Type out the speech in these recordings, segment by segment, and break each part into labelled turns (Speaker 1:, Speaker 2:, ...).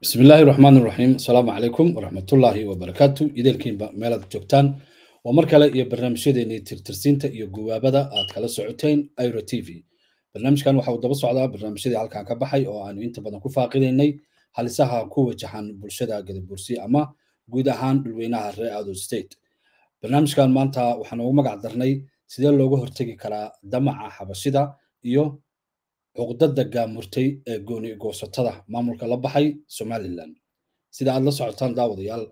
Speaker 1: bismi illaahi raxmaan raxiim asalaamu calaykum waraxmatullaahi wabarakaatu idaelkiinba meelaad joogtaan waa mar kale iyo barnaamijyadeenii tirtirsiinta iyo guwaabada aad kala socoteen iro t v barnaamijkan waxa uu daba socdaa barnaamijyadii halkan ka baxay oo aanu inta badan ku faaqidaynay halisaha ku wajahan bulshada gadabuursi ama guud ahaan dhulweynaha ree ado state barnaamijkan maanta waxaan ugu magac darnay sidee loogu hortegi karaa damaca xabashida iyo cuqdada gaamurtay ee gooni igoosatada maamulka la baxay somalilan sida aad la socotaan daawadayaal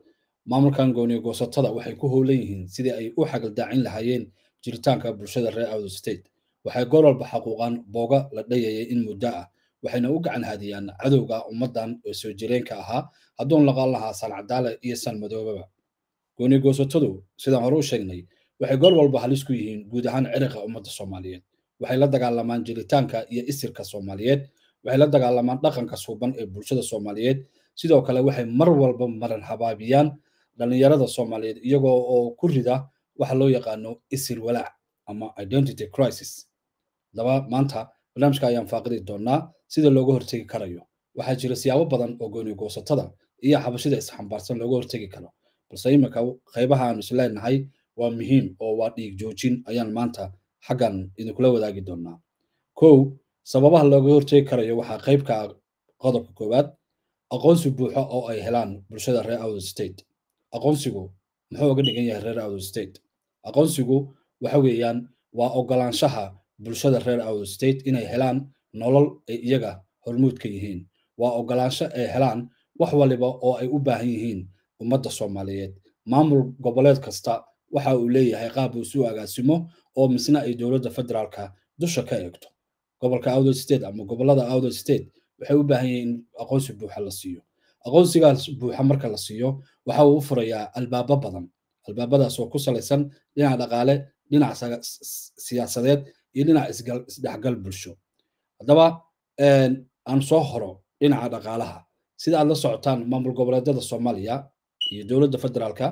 Speaker 1: maamulkan gooni igoosatada waxay ku howlan yihiin sidii ay u xagaldaacin lahaayeen jiritaanka bulshada reer out state waxay gool walba xaquuqaan booga la dhayayay in muddo ah waxayna u gacan haadiyaan cadowga ummaddan oo soo jireenka ahaa hadduun laqaan lahaa san cadaale iyo san madoobaba gooni goosatadu sidaan hore u sheegnay waxay gool walba halis ku yihiin guud ahaan ciriqa ummadda soomaaliyeed waxay la dagaalamaan jiritaanka iyo isirka soomaaliyeed waxay la dagaalamaan dhaqanka suuban ee bulshada soomaaliyeed sidoo kale waxay mar walba maran habaabiyaan dhallinyarada soomaaliyeed iyagoo oo ku rida waxa loo yaqaano isir walaac ama identity crisis daba maanta barnaamijka ayaan faaqidi doonaa sida looga hortegi karayo waxaa jira siyaabo badan oo gooni goosatada iyo xabashida isxambaarsan looga hortegi karo balse iminka qaybaha aanu isleenahay waa muhiim oo waa dhiig joojin ayaan maanta xaggan idinkula wadaagi doonaa kow sababaha looga horteegi karayo waxaa qaybka ah qodobka koowaad aqoonsi buuxo oo ay helaan bulshada reer state aqoonsigu muxuu uga dhigan yahay reer state aqoonsigu waxa weeyaan waa ogolaanshaha bulshada reer state inay helaan nolol ay iyaga hormuudka yihiin waa ogolaansho ay helaan wax waliba oo ay u baahan yihiin ummadda soomaaliyeed maamul goboleed kasta waxa uu leeyahay qaab uu si u agaasimo oo misna ay dowladda federaalka dusha ka eegto gobolka outdoor state ama gobolada outdoor state waxay u baahan yihiin in aqoonsi buuxa la siiyo aqoonsigaas buuxa marka la siiyo waxa uu u furayaa albaabo badan albaabadaas oo ku salaysan dhinac dhaqaale dhinac siyaasadeed iyo dhinac isdhexgal bulsho haddaba aan soo horo dhinaca dhaqaalaha sida aad la socotaan maamul goboleedyada soomaaliya iyo dowladda federaalka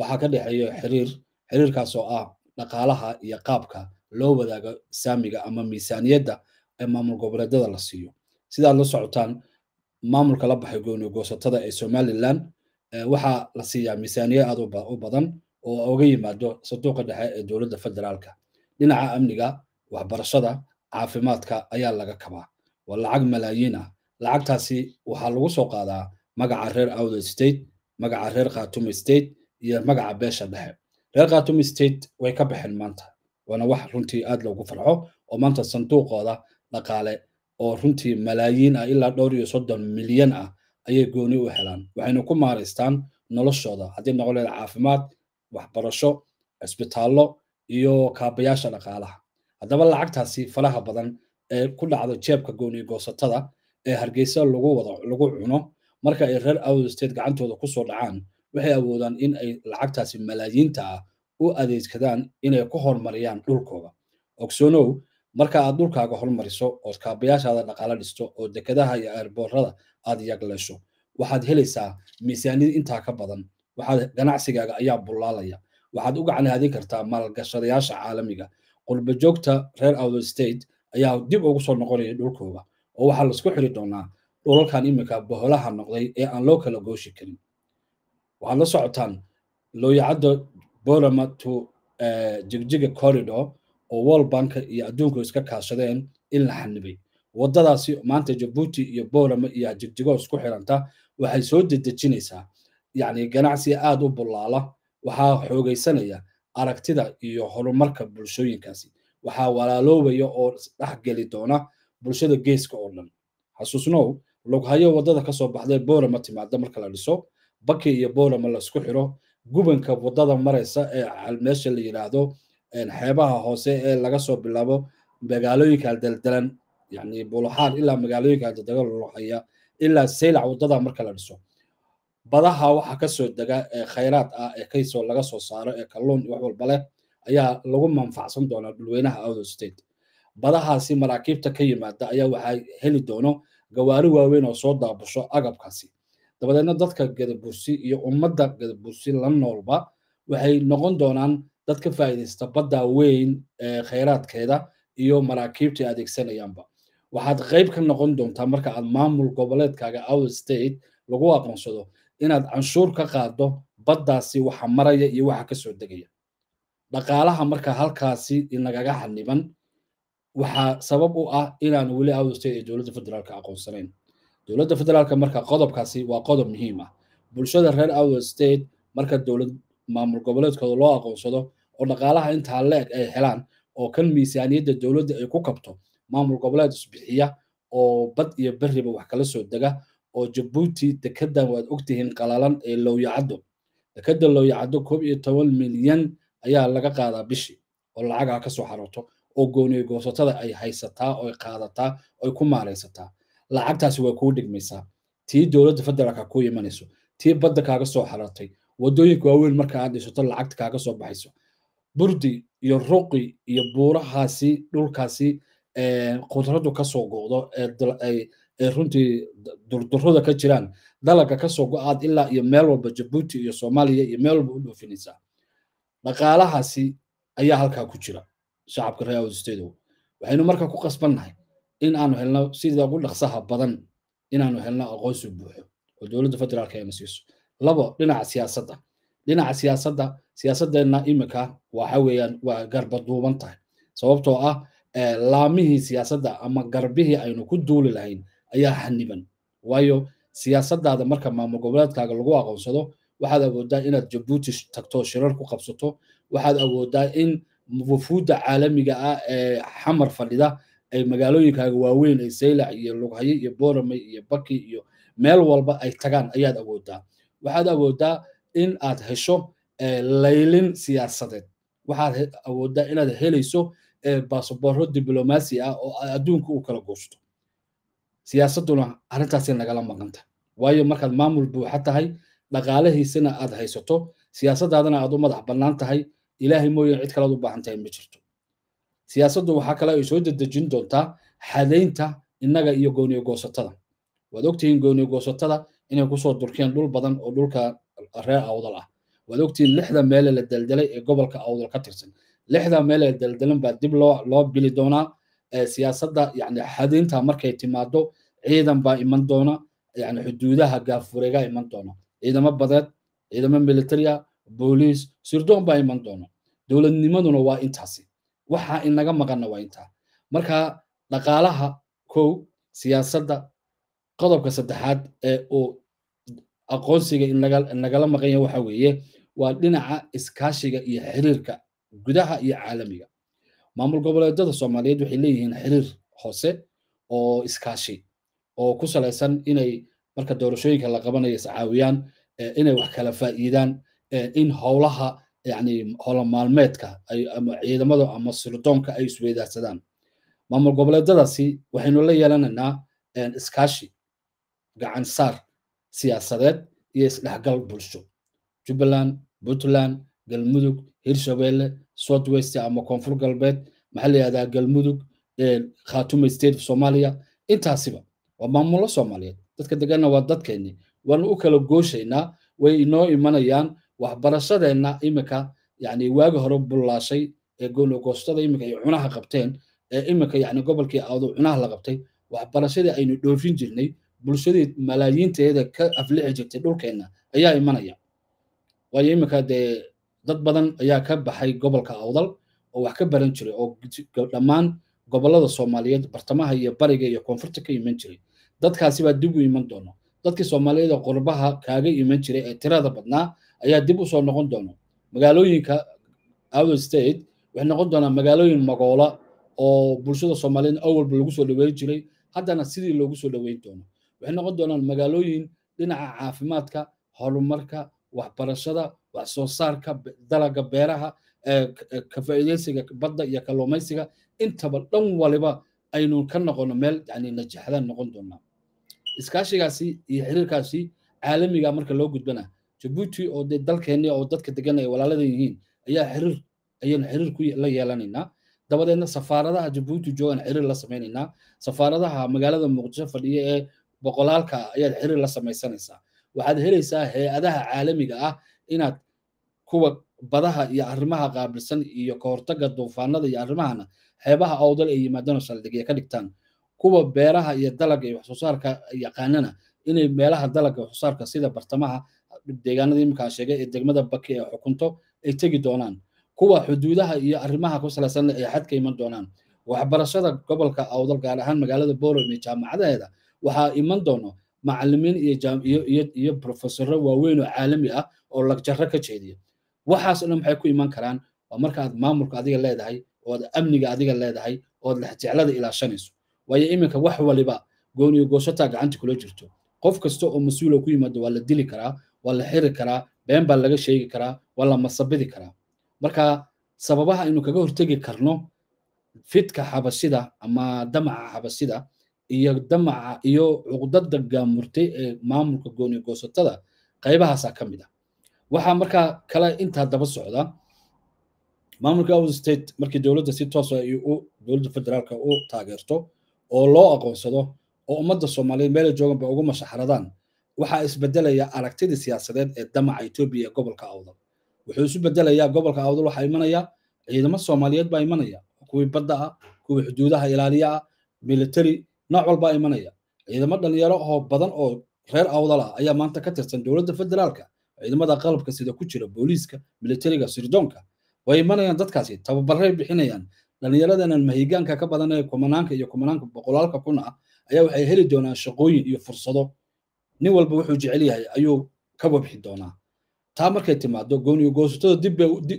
Speaker 1: waxaa ka dhexeeya xiriir xiriirkaas oo ah dhaqaalaha iyo qaabka loo wadaago saamiga ama miisaaniyadda ee maamul goboleedyada la siiyo sidaad la socotaan maamulka la baxay gooni goosatada ee somalilan waxaa la siiyaa miisaaniya aad u badan oo uga yimaado sanduuqa dhexe ee dowladda federaalka dhinaca amniga waxbarashada caafimaadka ayaa laga kabaa waa lacag malaayiin ah lacagtaasi waxaa lagu soo qaadaa magaca reer outher state magaca reer khartume state iyo magaca beesha dhexe reer khatum state way ka baxeen maanta waana wax runtii aad loogu farxo oo maanta sanduuqooda dhaqaale oo runtii malaayiin ah ilaa dhowr iyo soddon milyan ah ayay gooni u helaan waxayna ku maaraystaan noloshooda haddii noqon leeda caafimaad waxbarasho cisbitaallo iyo kaabayaasha dhaqaalaha haddaba lacagtaasi faraha badan ee ku dhacdo jeebka gooni goosatada ee hargeysa lagu wada lagu cuno marka ay reer awd state gacantooda kusoo dhacaan waxay awoodaan in ay lacagtaasi malaayiinta ah u adeegsadaan inay ku horumariyaan dhulkooda ogsoonow marka aad dhulkaaga hormariso ood kaabayaashaada dhaqaale dhisto oo dekedaha iyo eerboorada aad yagleysho waxaad helaysaa miisaaniyad intaa ka badan waxaad ganacsigaaga ayaa bullaalaya waxaad u gacanhaadin kartaa maalgashadayaasha caalamiga qurbajoogta reer outer state ayaa dib ugu soo noqonaya dhulkooga oo waxaa laisku xiri doonaa dhulalkan iminka boholaha noqday ee aan loo kala gooshi karin waxaad la socotaan looyacadda borama to eh, jigjiga corridor oo world banka iyo adduunku iska kaashadeen in la xanibay waddadaasi maanta jabuuti iyo borama iyo jigjigo isku xiranta waxay soo dedejinaysaa yacni ganacsi aad u bullaala waxaa xoogaysanaya aragtida iyo horumarka bulshooyinkaasi waxaa walaaloobaya oo dhexgeli doona bulshada geeska oo dhan xasuusnow loghayo waddada ka soo baxday borama timaada marka la dhiso baki iyo bolama la isku xiro gubanka wadada maraysa ee meesha la yidhaahdo xeebaha hoose ee laga soo bilaabo magaalooyinka daldalan yani buluxaal ilaa magaalooyinka daldalan luluxaya ilaa saylac wadada marka la dhiso badaha waxaa kasoo dega ee khayraad ah ee kaysoo laga soo saaro ee kalluun wax walba leh ayaa lagu manfacsan doonaa dhulweynaha outher state badahaasi maraakiibta ka yimaada ayaa waxaa heli doono gawaari waaweyn oo soo daabusho agabkaasi dabadeedna dadka gadabursi iyo ummadda gadabursi la noolba waxay noqon doonaan dad ka faa'iidaysta badda weyn ee kheyraadkeeda iyo maraakiibta adeegsanayaanba waxaad qayb ka noqon doontaa marka aad maamul goboleedkaaga out state lagu aqoonsado inaad canshuur ka qaado baddaasi waxa maraya iyo waxa kasoo degaya dhaqaalaha marka halkaasi inagaga xaniban waxaa sabab u ah inaan weli out state ee dowladda federaalka aqoonsanayn dowladda federaalk marka qodobkaasi waa qodob muhiim ah bulshada reer ower state marka dowlad maamul goboleedkooda loo aqoonsado oo dhaqaalaha intaa leeg ay helaan oo kan miisaaniyadda dowladda ay ku kabto maamul goboleed isbixiya oo bad iyo berriba wax kala soo dega oo jabuuti dekedan waad ogtihiin qalalan ee lowyacaddo dekeda lowyacaddo koob iyo toban milyan ayaa laga qaadaa bishi oo lacagaa ka soo xarooto oo gooniyo goosatada ay haysataa oy qaadataa oy ku maaraysataa lacagtaasi way kuu dhigmaysaa tii dowladda federaalka ku imanayso tii badda kaaga soo xarartay waddooyinka waaweyn marka aad dhisato lacagta kaaga soo baxayso burdi iyo ruqi iyo buurahaasi dhulkaasi khudraddu ka soo go'do ee runtii durdurrada ka jiraan dalaga kasoo go-aad ilaa iyo meel walba jabuuti iyo soomaaliya iyo meel walba u dhoofinaysaa dhaqaalahaasi ayaa halkaa ku jira shacabka real stateow waxaynu marka ku qasbannahay in aanu helno sida ugu dhaqsaha badan inaanu helno aqoonsi buuxo oo dowladda federaalka ayna siiso labo dhinaca siyaasadda dhinaca siyaasadda siyaasaddeena iminka waxa weeyaan waa garba duuban tahay sababtoo ah eh, laamihii siyaasadda ama garbihii aynu ku duuli lahayn ayaa xaniban waayo siyaasadaada marka maamul goboleedkaaga lagu aqoonsado waxaad awooddaa inaad jabuuti tagto shirar ku qabsato waxaad awooddaa in wufuudda caalamiga ah ee eh, xamar fadhida ay magaalooyinkaaga waaweyn ay saylac iyo lughaye iyo booramay iyo baki iyo meel walba ay tagaan ayaad awoodaa waxaad awoodaa in aad hesho eh, laylin siyaasadeed waxaad awoodaa inaad helayso eh, basaboorro diblomaasi ah oo adduunka u kala goosto siyaasaduna arrintaasay nagala maqanta waayo markaad maamul buuxa tahay dhaqaalihiisana aad haysato siyaasaddaadana aad u madax bannaan tahay ilaahay mooyeen cid kalaad u baahan tahay ma jirto siyaasaddu waxaa kale ay soo dedejin doontaa xadaynta innaga iyo gooniyo goosatada waad ogtihiin gooniyo goosatada inay kusoo durkeen dhul badan oo dhulka reer awdal ah waad ogtihiin lixda meele la deldelay ee gobolka awdal ka tirsan lixda meele ee deldelan baa dib loo bili doonaa siyaasadda yani xadaynta markay timaado ciidan baa iman doona yani xuduudaha gaafureegaa iman doona ciidamo badeed ciidamo militariya booliis sirdoon baa iman doona dowladnimaduna waa intaasi waxa inaga maqanna waa intaa marka dhaqaalaha kow siyaasadda qodobka saddexaad ee uu aqoonsiga inagala maqanya waxa weeye waa dhinaca iskaashiga iyo xiriirka gudaha iyo caalamiga maamul goboleedyada soomaaliyeed waxay leeyihiin xiriir hoose oo iskaashi oo ku salaysan inay marka doorashooyinka la qabanayo iscaawiyaan inay wax kala faa'iidaan in howlaha yani holomaalmeedka ama ciidamada ama sirdoonka ay isweydaarsadaan maamul goboleedadaasi waxaynu la yeelanaynaa iskaashi gacansaar siyaasadeed iyo isdhexgal bulsho jubbaland puntland galmudug hirshabeelle southwest ama koonfur galbeed maxaa la yihahdaa galmudug khatuma state of somalia intaasiba waa maamullo soomaaliyeed dadka degana waa dadkeenni waanu u kala gooshaynaa way inoo imanayaan waxbarashadeenna imika yani waagi hore bullaashay ee goologostada imika ay cunaha qabteen ee imika yani gobolkii aadu cunaha la qabtay waxbarashadii aynu dhoofin jirnay bulshadii malaayiinteeda ka aflixi jirtay dhulkeenna ayaa imanaya waayo imika dee dad badan ayaa ka baxay gobolka awdal oo wax ka baran jiray oo dhammaan gobollada soomaaliyeed bartamaha iyo bariga iyo koonfurta ka iman jiray dadkaasi baa dib u iman doono dadkii soomaaliyeed ee qurbaha kaaga iman jiray ee tirada badnaa ayaa dib usoo noqon doono magaalooyinka out state waxay noqon doonaan magaalooyin magoola oo bulshada soomaaliyana awalba lagu soo dhaweyn jiray haddana sidii loogu soo dhaweyn doono waxay noqon doonaan magaalooyin dhinaca caafimaadka horumarka waxbarashada wax soo saarka dalaga beeraha ka faa'iidaysiga badda iyo kalluumaysiga intaba dhan waliba aynu ka noqono meel yani najaxadaan noqon doonaa iskaashigaasi iyo xiriirkaasi caalamiga marka loo gudbana jabuuti oo dee dalkeenni oo dadka degan ay walaaladan yihiin ayaa xiriir ayaan xiriir ku la yeelanaynaa dabadeedna safaaradaha jabuuti joogaan xiriir la samaynaynaa safaaradaha magaalada muqdisho fadhiya ee boqolaalka ayaad xiriir la samaysanaysaa waxaad helaysaa hay-adaha caalamiga ah inaad kuwa badaha iyo arrimaha qaabilsan iyo kahortaga duufaanada iyo arrimahana xeebaha awdal ay yimaadaanoo saldhigya ka dhigtaan kuwa beeraha iyo dalaga iyo waxsoosaarka yaqaanana inay meelaha dalaga waxsoosaarka sida bartamaha deegaanada iminkaa sheegay ee degmada baki ee xukunto ay tegi doonaan kuwa xuduudaha iyo arrimaha ku salaysan ay ka iman doonaan waxbarashada gobolka awdal gaar ahaan magaalada boland iyo jaamacadaheeda waxaa iman doono macalimiin iyo brofesoro waaweyn oo caalami ah oo lagjarro ka jeediya waxaas dhan maxay ku iman karaan waa markaaad maamulka adiga leedahay ood amniga adiga leedahay ood lexjeclada ilaashanayso waayo iminka wax waliba gooniyo gooshataa gacanta kula jirto qof kasta oo mas-uul ku yimaado waa la dili karaa waa la xiri karaa been baa laga sheegi karaa waa la masabidi karaa marka sababaha aynu kaga hortegi karno fidka xabasida ama damaca xabashida iyo damaca iyo cuqdada gaamurtay ee maamulka gooni goosatada qaybahaasaa ka mid a ah. waxaa markaa kale intaa daba socda maamulka out state markii dowladda si toos toosa ah dowladda federaalka u taageerto oo loo aqoonsado oo ummadda soomaaliyeed meelay joogan ugu mashaxradaan waxaa isbedelaya aragtida siyaasadeed ee damaca etoobiya ee gobolka awdal wuxuu isu bedelayaa gobolka awdal waxaa imanaya ciidamo soomaaliyeed baa imanaya kuwii badda ah kuwii xuduudaha ilaaliya ah military nooc walbaa imanaya ciidamo dhalinyaro oo badan oo reer awdal ah ayaa maanta ka tirsan dowladda federaalka ciidamada qalabka sida ku jira booliiska militariga sirdoonka way imanayaan dadkaasi tababaray bixinayaan dhallinyaradenan mahigaanka ka badan ee kumanaanka iyo kumanaanka boqolaalka kun ah ayaa waxay heli doonaan shaqooyin iyo fursado nin walba wuxuu jecel yahay ayuu ka wabxi doonaa taa markay timaado gooniyo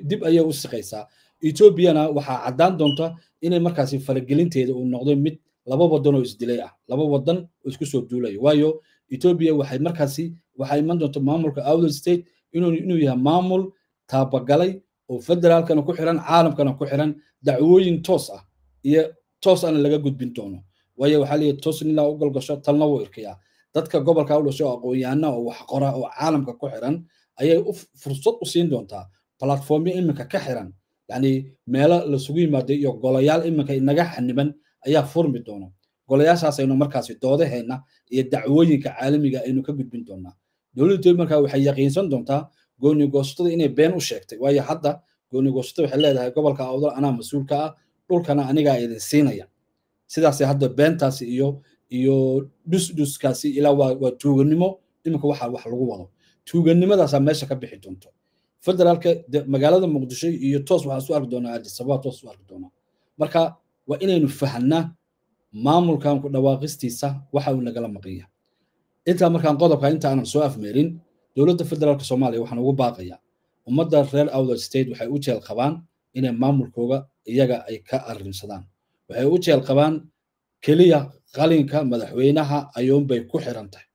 Speaker 1: dib ayay u siqaysaa etoobiyana waxaa caddaan doonta inay markaasi faragelinteeda uu noqday mid laba wadan oo isdilay ah laba wadan oo isku soo duulay waayo etoobiya waxay markaasi waxaa iman doonta maamulka outer state inuu yahay maamul taabagalay oo federaalkana ku xiran caalamkana ku xiran dacwooyin toos ah iyo toos ana laga gudbin doono waayo waxaa leeyahay toos nilaa u golgasho talna wuu irkayaa dadka gobolka awlos oo aqoon oo waxqora oo caalamka ku xiran ayay fursad u siin doontaa platformyo iminka ka xiran yani meelo lasugu yimaaday iyo golayaal iminka inaga xaniban ayaa furmi doona golayaashaasaynu markaasi doodaheenna iyo dacwooyinka caalamiga ah aynu ka gudbin doonaa dowladda etoobiya markaa waxay yaqiinsan doontaa goonigoostada inay been u sheegtay waayo hadda goonigoostada waxay leedahay gobolka awdal anaa mas-uulka ah dhulkana anigaa idin siinaya sidaasay hadda beentaasi iyo iyo dhusdhuskaasi ilaa waa tuuganimo iminka wax lagu wado tuuganimadaasa meesha ka bixi doonto federaalka magaalada muqdisho iyo toos waxaan soo arki doonaa addis ababa toos soo arki doonaa marka waa inaynu fahanaa maamulkan ku dhawaaqistiisa waxa uu nagala maqanya intaa markaan qodobka inta aanan soo afmeerin dowladda federaalka soomaaliya waxaan ugu baaqayaa ummadda reer outer state waxay u jeel qabaan inay maamulkooga iyaga ay ka arrimsadaan waxay u jeel qabaan keliya qalinka madaxweynaha ayuunbay ku xiran tahay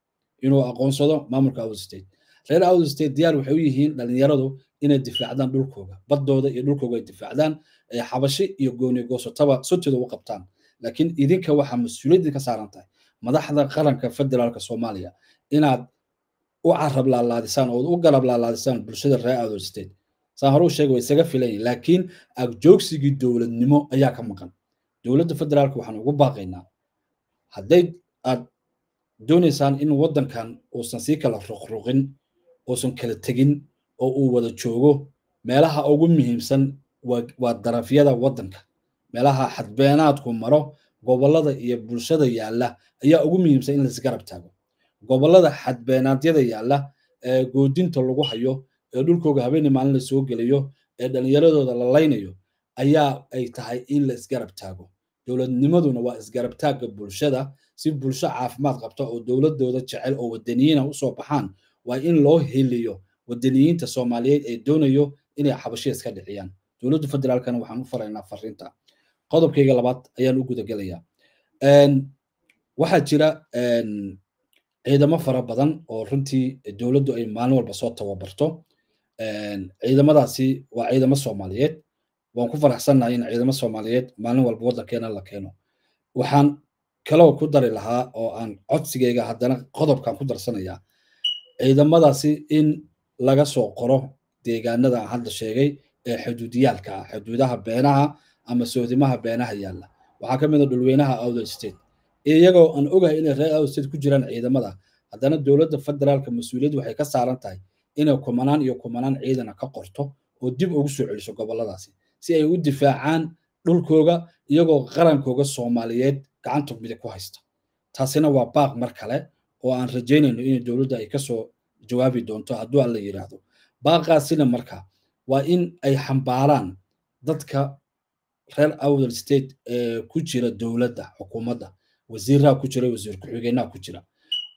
Speaker 1: inuu aqoonsado maamulka out state reer out state diyaar waxay u yihiin dhallinyaradu inay difaacdaan dhulkooga baddooda iyo dhulkooga ay difaacdaan ay xabashi iyo gooni goosataba sutida u qabtaan laakiin idinka waxaa mas-uuliyad ka saaran tahay madaxda qaranka federaalka soomaaliya inaad u carab laalaadisaan oo u galab laalaadisaan bulshada reer out state saan hore u sheega way isaga filayin laakiin agjoogsigii dowladnimo ayaa ka maqan dowladda federaalka waxaan ugu baaqaynaa hadday aad doonaysaan in waddankan uusan sii kala ruqruqin uusan kala tegin oo uu wada joogo meelaha ugu muhiimsan waa darafyada waddanka meelaha xadbeenaadku maro gobollada iyo bulshada yaalla ayaa ugu muhiimsan in laisgarab taago gobollada xadbeenaadyada yaalla ee goodinta lagu hayo ee dhulkooga habeenii maalin la soo gelayo ee dhallinyaradooda la laynayo ayaa ay tahay in laisgarab taago dowladnimaduna waa isgarabtaagga bulshada si bulsho caafimaad qabta oo dowladooda jecel oo wadaniyiina usoo baxaan waa in loo heliyo wadaniyiinta soomaaliyeed ee doonayo inay xabashiya iska dhiciyaan dowladda federaalkana waxaan u faraynaa fariinta qodobkayga labaad ayaan u gudagelayaa waxaa jira ciidamo fara badan oo runtii dowladdu ay maalin walba soo tababarto ciidamadaasi waa ciidamo soomaaliyeed waan ku faraxsannahay in ciidamo soomaaliyeed maalin walba waddankeena la keeno waxaan kaloo ku dari lahaa oo aan codsigeyga haddana qodobkaan ku darsanayaa ciidamadaasi in laga soo qoro deegaanada aan hadda sheegay ee xuduudiyaalka ah xuduudaha beenaha ama soodimaha beenaha yaalla waxaa ka mid a ah dhulweynaha outer state iyagoo aan ogahay inay reer outer state ku jiraan ciidamada haddana dowladda federaalka mas uuliyadd waxay ka saaran tahay inay kumanaan iyo kumanaan ciidana ka qorto oo dib ugu soo celiso gobolladaasi si ay u difaacaan dhulkooga iyagoo qarankooga soomaaliyeed gacanta midig ku haysta taasina waa baaq mar kale oo aan rajaynayno in dowladda ay kasoo jawaabi doonto hadduu alla yidhaahdo baaqaasina marka waa in ay xambaaraan dadka reer awdal state ee ku jira dowladda xukuumadda wasiiraha ku jira wasiir ku-xigeenaha ku jira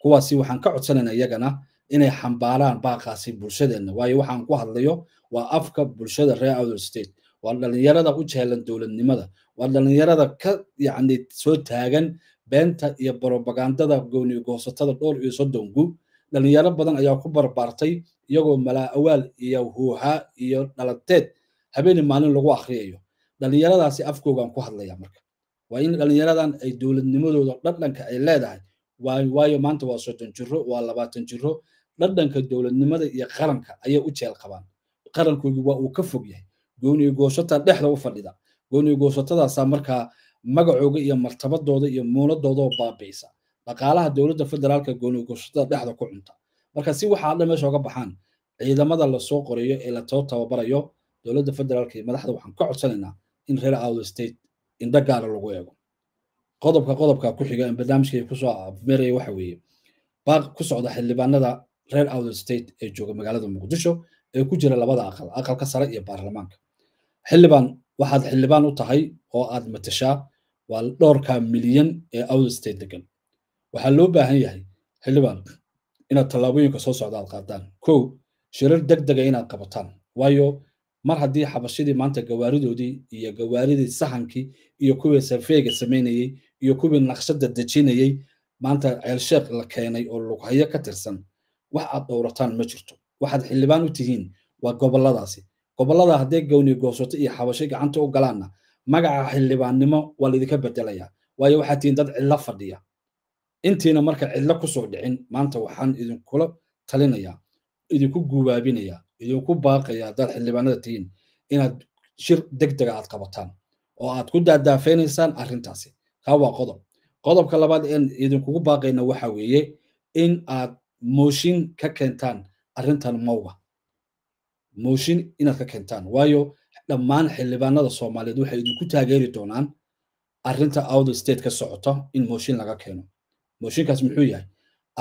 Speaker 1: kuwaasi waxaan ka codsanayna iyagana inay xambaaraan baaqaasi bulshadeenna waayo waxaan ku hadlayo waa afka bulshada reer awdal state waa dhalinyarada u jeelan dowladnimada waa dhalinyarada ka yacni soo taagan beenta iyo brobagandada gooniyo goosatada dhowr iyo soddon dhalinyaro badan ayaa ku barbaartay iyagoo malaa awaal iyo huuhaa iyo dhalateed habeeni maalin lagu akhriyayo dhalinyaradaasi afkoogaan ku hadlaya marka waa in dhalinyaradan ay dowladnimadooda dhadhanka ay leedahay waayo maanta waa soddon jiro waa labaatan jiro dhadhanka dowladnimada iyo qaranka ayay u jeel qabaan qarankoodii waa uu ka fog yahay gooni gooshataan dhexda u fadhida gooni gooshatadaasaa markaa magacooga iyo martabadooda iyo muunadooda baabaysa dhaqaalaha dowladda federaalka gooni gooshatada dhexda ku cunta marka si waxaa dhan meesha oga baxaan ciidamada lasoo qorayo ee lasoo tababarayo dowladda federaalka iyo madaxda waxaan ka codsanaynaa in reer iowa state indho gaara ah lagu eego qodobka qodobka ku xiga barnaamijkay kusoo meeraya waxa weeye baaq ku socda xildhibaanada reer iowa state ee jooga magaalada muqdisho ee ku jira labada aqal aqalka sare iyo baarlamaanka xildhibaan waxaad xildhibaan u tahay oo aad matashaa waa dhowrka milyan ee out state degan waxaa loo baahan yahay xildhibaan inaad tallaabooyinka soo socda aad qaadaan kow shirar deg dega inaad qabataan waayo mar haddii xabashidii maanta gawaaridoodii iyo gawaaridii sahankii iyo kuwii safeega samaynayey iyo kuwii naqshadda dejinayey maanta ceelsheekh la keenay oo lughayo ka tirsan wax aad dhowrataan ma jirto waxaad xildhibaan u tihiin waa gobolladaasi gobolada haddee gowni goosato iyo xabashay gacanta u galaanna magaca xildhibaannimo waa laydinka bedelaya waayo waxaa tihiin dad cidlo fadhiya intiina marka cidlo kusoo dhicin maanta waxaan idinkula talinayaa idinku guubaabinayaa idinku baaqayaa haddaad xildhibaanada tihiin inaad shir deg dega aad qabataan oo aad ku daadaafeynaysaan arrintaasi kaa waa qodob qodobka labaad een idinkugu baaqayna waxa weeye in aad mooshin ka keentaan arrintan mawga mooshin inaad ka kentaan waayo dhammaan xildhibaanada soomaaliyeed waxay idinku taageeri doonaan arrinta outer state ka socota in mooshin laga keeno mooshinkaas muxuu yahay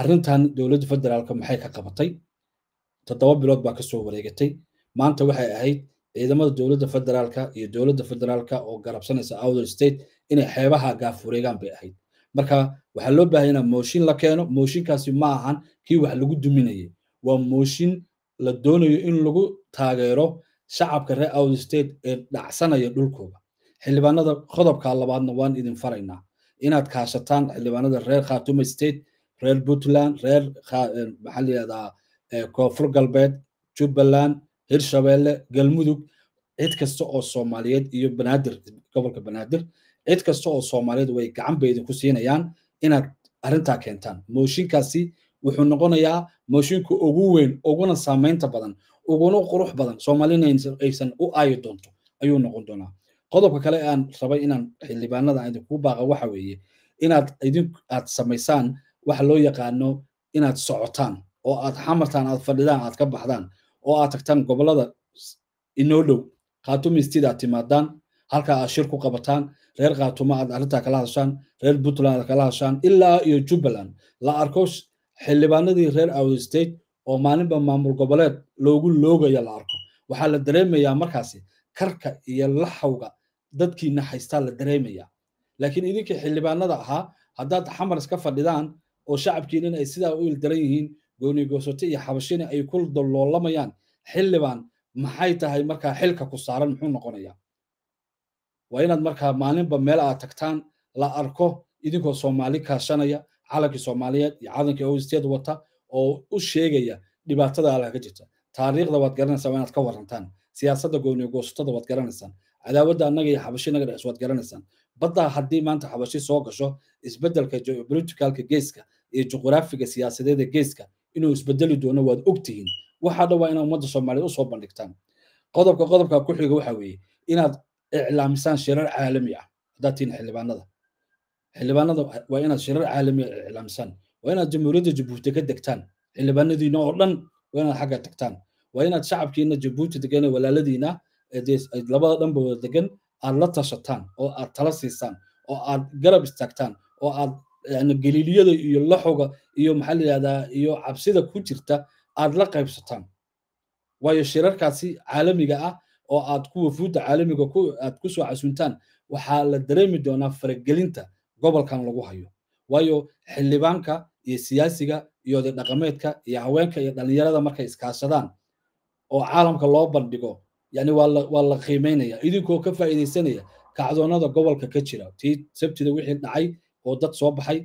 Speaker 1: arrintan dowladda federaalka maxay ka qabatay toddoba bilood baa kasoo wareegatay maanta waxay ahayd ciidamada dowladda federaalka iyo dowladda federaalka oo garabsanaysa outer state inay xeebaha gaafureegaan bay ahayd marka waxaa loo baahaya inaa mooshin la keeno mooshinkaasi ma ahan kii wax lagu duminayay waa mooshin la doonayo in lagu taageero shacabka reer out state ee dhacsanaya dhulkooda xildhibaanada qodobka labaadna waan idin faraynaa inaad kaashataan xildhibaanada reer khartume state reer puntland reer eh, maxaa eh, koonfur galbeed jubbaland hirshabeelle galmudug cid kasta oo soomaaliyeed iyo banaadir gobolka banaadir cid kasta oo soomaaliyeed way gacan bay idinku siinayaan inaad arrintaa keentaan mooshinkaasi wuxuu noqonayaa mooshinka ugu weyn uguna saameynta badan uguna qurux badan soomaalina aysan u aayi doonto ayuu noqon doonaa qodobka kale aan rabay inaan xildhibaanada aan idinku baaqa waxa weeye inaad idin samaysaan waxa loo yaqaano inaad socotaan oo aad xamartaan aad fadhidaan aad ka baxdaan oo aad tagtaan gobolada inoo dhow khaatumo istida aad timaadaan halkaa aad shir ku qabataan reer khaatumo aad arrintaa kala hadashaan reer puntland aad kala hadashaan ilaa iyo jubbaland la arko xildhibaanadii reer out state oo maalinba maamul goboleed loogu loogaya la arko waxaa la dareemayaa markaasi karka iyo laxawga dadkiina haystaa la dareemayaa laakiin idinkii xildhibaanada ahaa haddaad xamar iska fadhidaan oo shacabkiinin ay sidaa u ildaran yihiin goonigoosate iyo xabashina ay ku daloolamayaan xildhibaan maxay tahay markaa xilka ku saaran muxuu noqonayaa waa inaad markaa maalinba meel aad tagtaan la arko idinkoo soomaali kaashanaya calanki soomaaliyeed iyo calanki osteed wata oo u sheegaya dhibaatada halka ka jirta taariikhda waad garanaysaa waa inaad ka warantaan siyaasadda gooni goosatada waad garanaysaan cadaawadda annaga iyo xabashi naga dhex waad garanaysaan baddaa haddii maanta xabashi soo gasho isbeddelka geopoliticalka geeska iyo juquraafiga siyaasadeeda geeska inuu isbedeli doono waad ogtihiin waxaa waa inaad ummadda soomaaliyeed usoo bandhigtaan qodobka qodobka ku xiga waxa weeye inaad iclaamisaan shirar caalami ah haddaad tihiin xildhibaanada xildhibaanada waa inaad shirar caalami ah iclaamisaan waa inaad jamhuuriyadda jabuuti ka degtaan xildhibaanadiina oo dhan waa inaad xagga tagtaan waa inaad shacabkiina jabuuti degan ee walaaladiina labada dhanba wada degan aad la tashataan oo aad tala siisaan oo aad garab istaagtaan oo aad yani iyo laxoga iyo maxaa layidhahdaa iyo cabsida ku jirta aad la qaybsataan waayo shirarkaasi caalamiga ah oo aad ku wafuudda caalamiga aad ku soo casuntaan waxaa la dareemi doonaa faragelinta gobolkan lagu hayo waayo xildhibaanka iyo siyaasiga iyo oday dhaqameedka iyo haweenka iyo dhallinyarada markay iskaashadaan oo caalamka loo bandhigo yani waa la qiimaynaya idinkoo ka faa'iidaysanaya kacdoonada gobolka ka jira tii sabtida wixii dhacay oo dad soo baxay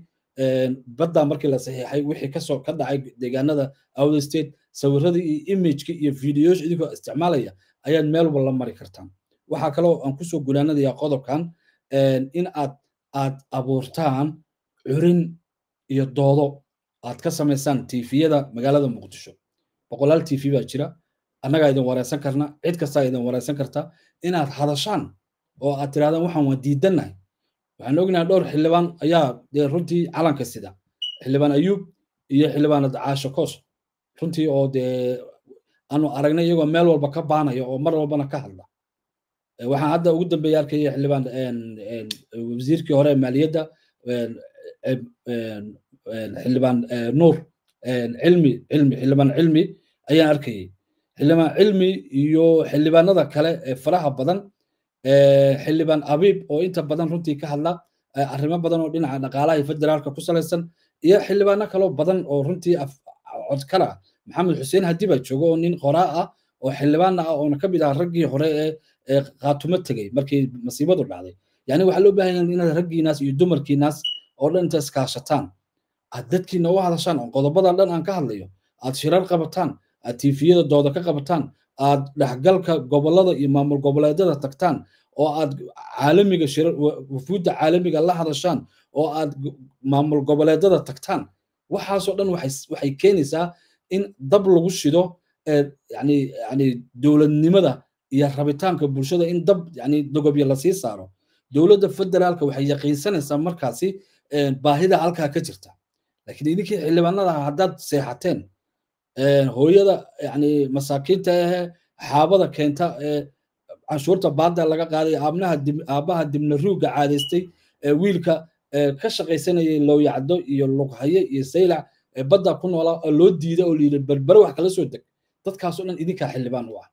Speaker 1: baddaa markii la saxiixay wixii kasoo ka dhacay deegaanada outer state sawiradii iyo imagekii iyo videosh idinkoo isticmaalaya ayaad meel walba la mari kartaan waxaa kaleo aan kusoo gunaanadayaa qodobkan in aad aad abuurtaan curin iyo doodo aad ka samaysaan tifiyada magaalada muqdisho boqolaal tv baa jira annagaa idin wareysan karna cid kastaa idin wareysan karta inaad hadashaan oo aad tirahdaan waxaan waa diidanahay waxaan ognahay dhowr xildhibaan ayaa dee runtii calanka sida xildhibaan ayuub iyo xildhibaan caasha koos runtii oo dee aanu aragnay iyagoo meel walba ka baanaya oo mar walbana ka hadla waxaan hadda ugu dambeeya arkaya xildhibaan wasiirkii hore ee maaliyadda xildhibaan eh, nuur eh, cilmi cilmi xildhibaan cilmi ayaan arkayay xildhibaan cilmi iyo xildhibaanada kale ee faraha badan eh, xildhibaan abiib oo inta badan runtii ka hadla arrimo badan oo dhinaca dhaqaalaha federaalka ku salaysan iyo xildhibaano kaloo badan oo runtii codkala ah maxamed xuseen hadiba joogo oo nin qoraa ah oo xildhibaana ah oona ka mid ah raggii hore ee qaatumo tegay markii masiibadu dhacday yani waxaa loo baahan yahay inaad raggiinaas iyo dumarkiinaas oo dhan inta iskaashataan aad dadkiina u hadashaan oo qodobadan dhan aan ka hadlayo aad shirar qabataan aad tiifiyada dooda ka qabataan aad dhexgalka gobolada iyo maamul goboleedyada tagtaan oo aad caalamiga shirar wafuudda caalamiga la hadashaan oo aad maamul goboleedyada tagtaan waxaasoo dhan waxay keenaysaa in dab lagu shido yani yani dowladnimada iyo rabitaanka bulshada in dab yani dogobya lasii saaro dowladda federaalka waxay yaqiinsanaysaa markaasi baahida halkaa ka jirta lakiin idinkii xildhibaanada haddaad seexateen hooyada yani masaakiinta ahe xaabada keenta ee canshuurta baadda laga qaaday aabbaha dibna ruugga caadaystay ee wiilka ka shaqaysanayay looyacdo iyo lughaye iyo saylac ee badda ku noolaa oo loo diida oo layidhi berbere wax kala soo deg dadkaasoo dhan idinkaa xildhibaan u ah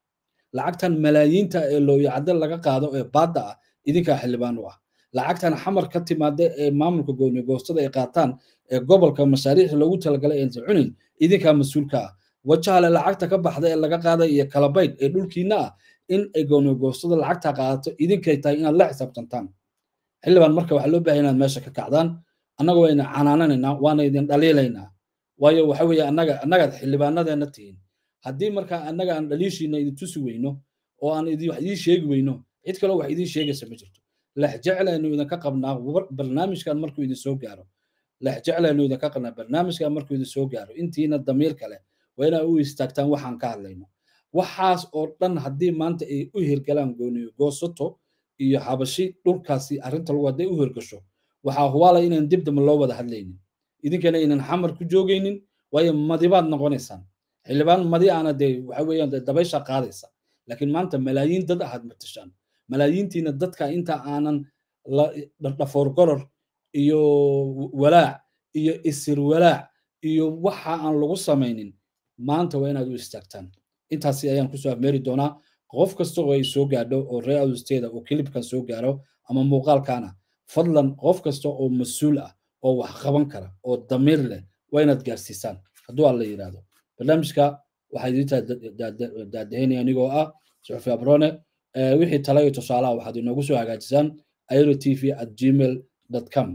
Speaker 1: lacagtan malaayiinta ee looyacdo laga qaado ee baadda ah idinkaa xildhibaan u ah lacagtan xamar ka timaada ee maamulka goonigoostada ay qaataan ee gobolka mashaariicda logu talagalay aysan cunin idinkaa mas-uulka ah wajahale lacagta ka baxda ee laga qaaday iyo kalabayd ee dhulkiina ah in ay goonigoostada lacagta qaadato idinkay tahay inaad la xisaabtantaan xildhibaan marka waxaa loo baahaya inaad meesha ka kacdaan annaga wayna canaananaynaa waana idin dhaliilaynaa waayo waxa weeye annaga annagaad xildhibaanadeena tihiin haddii markaa annaga aan dhaliishiina idin tusi weyno oo aan wax idiin sheegi weyno cid kale wax idiin sheegaysa ma jirto lexjecla inuu idinka qabnaa barnaamijkan markuu idin soo gaaro lexjecla inuu idinka qabnaa barnaamijkan markuu idin soo gaaro intiina damiir kale waa inaa u istaagtaan waxaan ka hadlayno waxaas oo dhan haddii maanta ay u hirgalaan goosoto iyo habashi dhulkaasi arrinta lagu hadday u hirgasho waxaa hubaala inaan dib dambe loo wada hadlaynin idinkana aynan xamar ku joogaynin waayo madibaad noqonaysaan xildhibaan madi aana dee waxa weeyaan dabaysha qaadaysa laakiin maanta malaayiin dad ahaad matashaan malaayiintiina dadka inta aanan dhafoor goror iyo walaac iyo isir walaac iyo waxa aan lagu samaynin maanta waa inaad u istaagtaan intaasi ayaan kusoo afmeeri doonaa qof kasta oo ay soo gaadho oo reer awsteeda oo kilibkan soo gaaro ama muuqaalkaana fadlan qof kasta oo mas-uul ah oo wax qaban kara oo damiir leh waa inaad gaarsiisaan hadduu aan la yidhaahdo barnaamijka waxaa idiin daadaheynaya anigoo ah suxufi abrone Eh, wixii talayo tusaalaha waxaad inoogu soo hagaajisaan ayano t v at gmail com